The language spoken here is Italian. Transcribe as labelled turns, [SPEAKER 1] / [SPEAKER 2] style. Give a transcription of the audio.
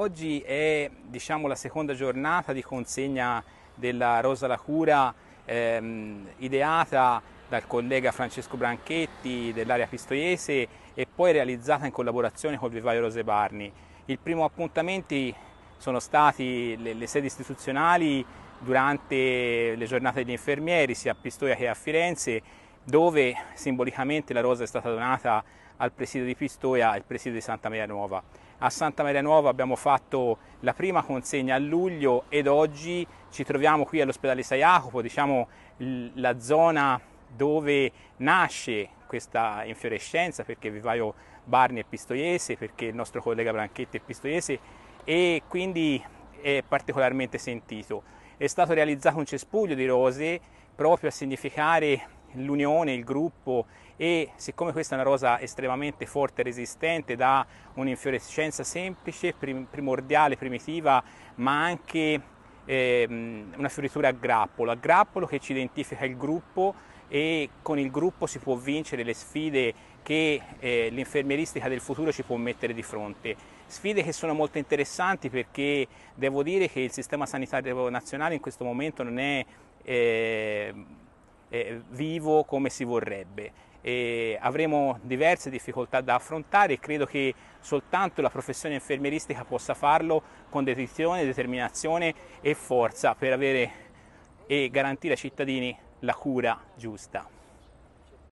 [SPEAKER 1] Oggi è diciamo, la seconda giornata di consegna della Rosa La Cura ehm, ideata dal collega Francesco Branchetti dell'area pistoiese e poi realizzata in collaborazione col Vivaio Rose Barni. I primi appuntamenti sono stati le, le, sedi istituzionali durante le giornate degli infermieri sia a Pistoia che a Firenze dove simbolicamente la rosa è stata donata al presidio di Pistoia e al presidio di Santa Maria Nuova. A Santa Maria Nuova abbiamo fatto la prima consegna a luglio ed oggi ci troviamo qui all'ospedale San Jacopo, diciamo la zona dove nasce questa infiorescenza perché Vivaio Barni è pistoiese, perché il nostro collega Branchetti è pistoiese e quindi è particolarmente sentito. È stato realizzato un cespuglio di rose proprio a significare l'unione, il gruppo e siccome questa è una rosa estremamente forte e resistente da un'infiorescenza semplice, primordiale, primitiva, ma anche ehm, una fioritura a grappolo, a grappolo che ci identifica il gruppo e con il gruppo si può vincere le sfide che eh, l'infermieristica del futuro ci può mettere di fronte. Sfide che sono molto interessanti perché devo dire che il sistema sanitario nazionale in questo momento non è eh, eh, vivo come si vorrebbe. E avremo diverse difficoltà da affrontare e credo che soltanto la professione infermieristica possa farlo con dedizione, determinazione e forza per avere e garantire ai cittadini la cura giusta.